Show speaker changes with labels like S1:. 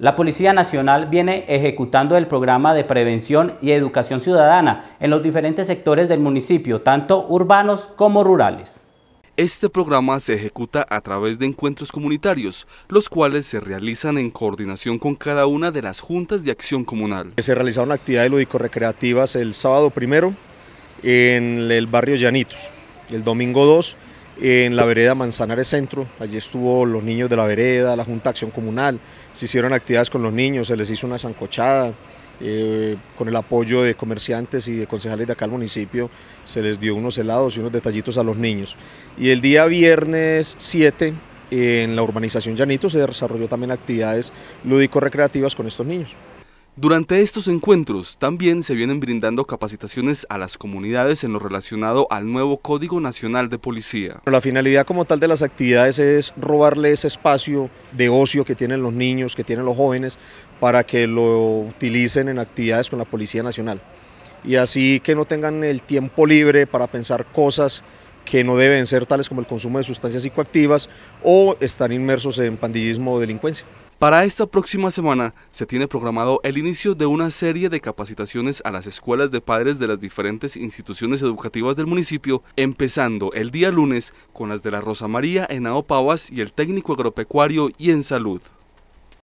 S1: La Policía Nacional viene ejecutando el programa de prevención y educación ciudadana en los diferentes sectores del municipio, tanto urbanos como rurales. Este programa se ejecuta a través de encuentros comunitarios, los cuales se realizan en
S2: coordinación
S1: con cada una de las juntas de acción comunal.
S2: Se realizaron actividades lúdico-recreativas el sábado primero en el barrio Llanitos, el domingo 2 en la vereda Manzanares Centro. Allí estuvo los niños de la vereda, la Junta Acción Comunal, se hicieron actividades con los niños, se les hizo una zancochada. Eh, con el apoyo de comerciantes y de concejales de acá al municipio, se les dio unos helados y unos detallitos a los niños. Y el día viernes 7, en la urbanización Llanito, se desarrolló también actividades lúdico-recreativas con estos niños.
S1: Durante estos encuentros también se vienen brindando capacitaciones a las comunidades en lo relacionado al nuevo Código Nacional de Policía.
S2: La finalidad como tal de las actividades es robarle ese espacio de ocio que tienen los niños, que tienen los jóvenes, para que lo utilicen en actividades con la Policía Nacional. Y así que no tengan el tiempo libre para pensar cosas que no deben ser tales como el consumo de sustancias psicoactivas o estar inmersos en pandillismo o delincuencia. Para esta
S1: próxima semana se tiene programado el inicio de una serie de capacitaciones a las escuelas de padres de las diferentes instituciones educativas del municipio, empezando el día lunes con las de la Rosa María en Aopavas y el técnico agropecuario y en salud.